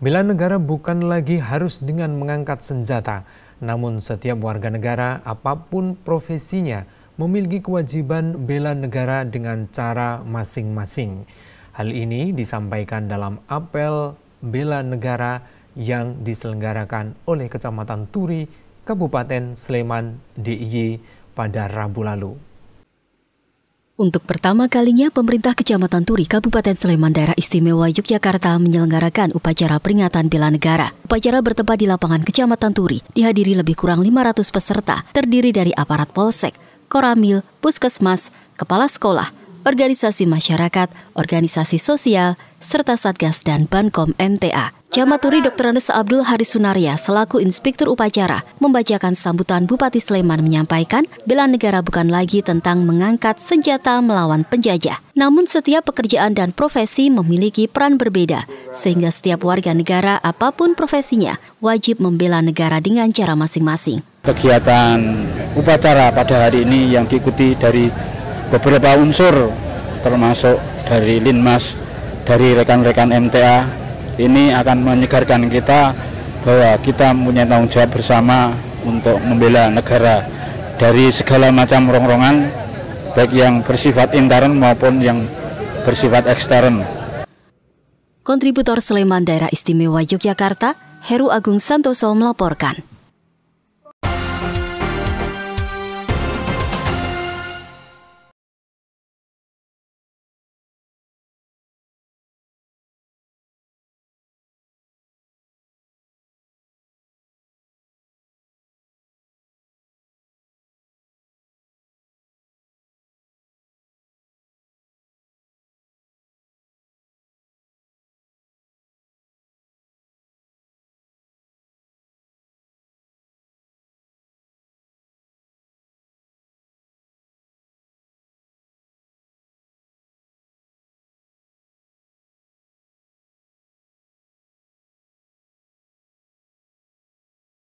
Bila negara bukan lagi harus dengan mengangkat senjata, namun setiap warga negara apapun profesinya memiliki kewajiban bela negara dengan cara masing-masing. Hal ini disampaikan dalam apel bela negara yang diselenggarakan oleh Kecamatan Turi, Kabupaten Sleman, DIY pada Rabu lalu. Untuk pertama kalinya, pemerintah Kecamatan Turi, Kabupaten Sleman, Daerah Istimewa Yogyakarta menyelenggarakan upacara peringatan bela negara. Upacara bertempat di lapangan Kecamatan Turi, dihadiri lebih kurang 500 peserta, terdiri dari aparat polsek, koramil, puskesmas, kepala sekolah, organisasi masyarakat, organisasi sosial, serta Satgas dan Bankom MTA. Jamaturi Dr. Andes Abdul Haris Sunaria selaku Inspektur Upacara membacakan sambutan Bupati Sleman menyampaikan bela negara bukan lagi tentang mengangkat senjata melawan penjajah. Namun setiap pekerjaan dan profesi memiliki peran berbeda sehingga setiap warga negara apapun profesinya wajib membela negara dengan cara masing-masing. Kegiatan upacara pada hari ini yang diikuti dari beberapa unsur termasuk dari Linmas, dari rekan-rekan MTA, ini akan menyegarkan kita bahwa kita punya tanggung jawab bersama untuk membela negara dari segala macam rongrongan baik yang bersifat intern maupun yang bersifat ekstern. Kontributor Sleman Daerah Istimewa Yogyakarta, Heru Agung Santoso melaporkan.